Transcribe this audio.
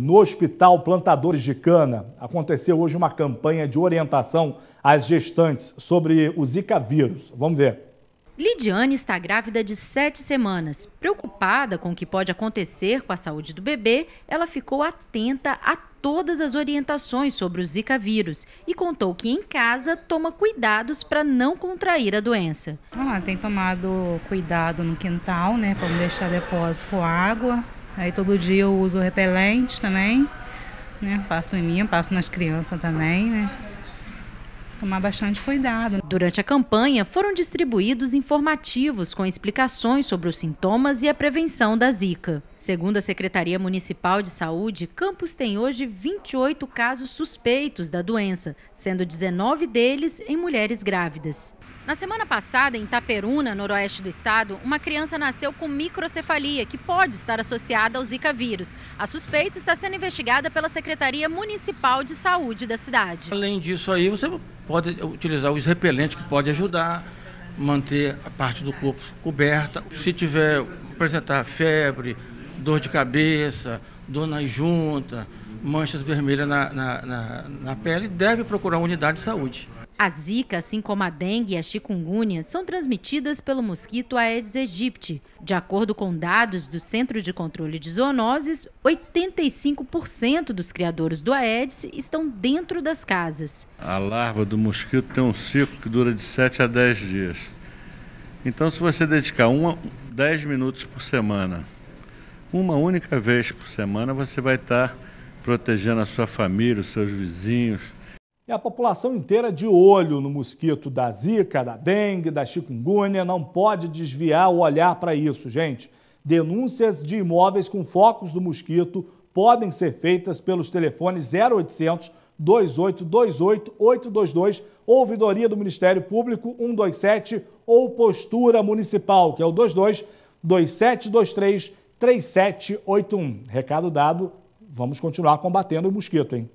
No Hospital Plantadores de Cana, aconteceu hoje uma campanha de orientação às gestantes sobre o Zika vírus. Vamos ver. Lidiane está grávida de sete semanas. Preocupada com o que pode acontecer com a saúde do bebê, ela ficou atenta a todas as orientações sobre o Zika vírus e contou que em casa toma cuidados para não contrair a doença. Ah, tem tomado cuidado no quintal, né, para não deixar depósito água, Aí todo dia eu uso repelente também, né? Passo em mim, passo nas crianças também, né? tomar bastante cuidado. Durante a campanha, foram distribuídos informativos com explicações sobre os sintomas e a prevenção da Zika. Segundo a Secretaria Municipal de Saúde, Campos tem hoje 28 casos suspeitos da doença, sendo 19 deles em mulheres grávidas. Na semana passada, em Itaperuna, noroeste do estado, uma criança nasceu com microcefalia, que pode estar associada ao Zika vírus. A suspeita está sendo investigada pela Secretaria Municipal de Saúde da cidade. Além disso aí, você pode utilizar os repelentes que pode ajudar manter a parte do corpo coberta. Se tiver apresentar febre, dor de cabeça, dor na junta, manchas vermelhas na, na, na, na pele, deve procurar uma unidade de saúde. A zika, assim como a dengue e a chikungunya, são transmitidas pelo mosquito Aedes aegypti. De acordo com dados do Centro de Controle de Zoonoses, 85% dos criadores do Aedes estão dentro das casas. A larva do mosquito tem um ciclo que dura de 7 a 10 dias. Então, se você dedicar uma, 10 minutos por semana, uma única vez por semana, você vai estar protegendo a sua família, os seus vizinhos, é a população inteira de olho no mosquito da zika, da dengue, da chikungunya, não pode desviar o olhar para isso, gente. Denúncias de imóveis com focos do mosquito podem ser feitas pelos telefones 0800 2828 822 ou Vidoria do Ministério Público 127 ou Postura Municipal, que é o 22 2723 3781. Recado dado, vamos continuar combatendo o mosquito, hein?